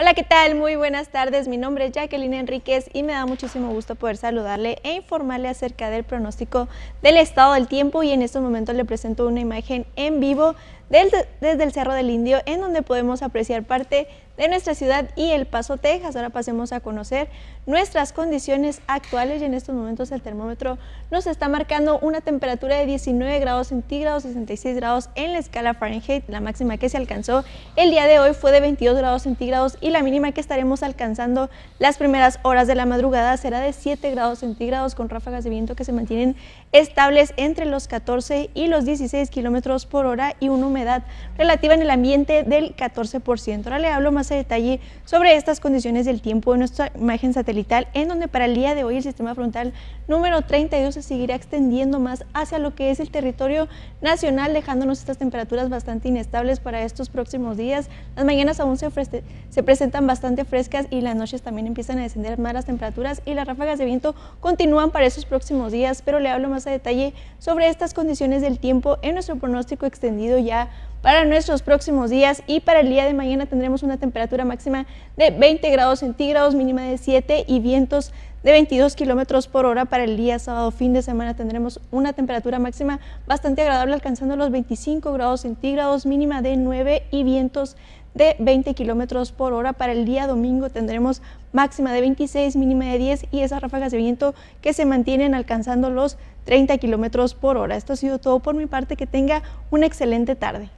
Hola, ¿qué tal? Muy buenas tardes. Mi nombre es Jacqueline Enríquez y me da muchísimo gusto poder saludarle e informarle acerca del pronóstico del estado del tiempo y en estos momentos le presento una imagen en vivo desde el Cerro del Indio, en donde podemos apreciar parte de nuestra ciudad y El Paso, Texas. Ahora pasemos a conocer nuestras condiciones actuales y en estos momentos el termómetro nos está marcando una temperatura de 19 grados centígrados, 66 grados en la escala Fahrenheit. La máxima que se alcanzó el día de hoy fue de 22 grados centígrados y la mínima que estaremos alcanzando las primeras horas de la madrugada será de 7 grados centígrados con ráfagas de viento que se mantienen estables entre los 14 y los 16 kilómetros por hora y un edad relativa en el ambiente del 14%. Ahora le hablo más a detalle sobre estas condiciones del tiempo en nuestra imagen satelital, en donde para el día de hoy el sistema frontal número 32 se seguirá extendiendo más hacia lo que es el territorio nacional, dejándonos estas temperaturas bastante inestables para estos próximos días. Las mañanas aún se, se presentan bastante frescas y las noches también empiezan a descender más las temperaturas y las ráfagas de viento continúan para esos próximos días, pero le hablo más a detalle sobre estas condiciones del tiempo en nuestro pronóstico extendido ya para nuestros próximos días y para el día de mañana tendremos una temperatura máxima de 20 grados centígrados, mínima de 7 y vientos de 22 kilómetros por hora para el día sábado fin de semana tendremos una temperatura máxima bastante agradable alcanzando los 25 grados centígrados mínima de 9 y vientos de 20 kilómetros por hora. Para el día domingo tendremos máxima de 26, mínima de 10 y esas ráfagas de viento que se mantienen alcanzando los 30 kilómetros por hora. Esto ha sido todo por mi parte. Que tenga una excelente tarde.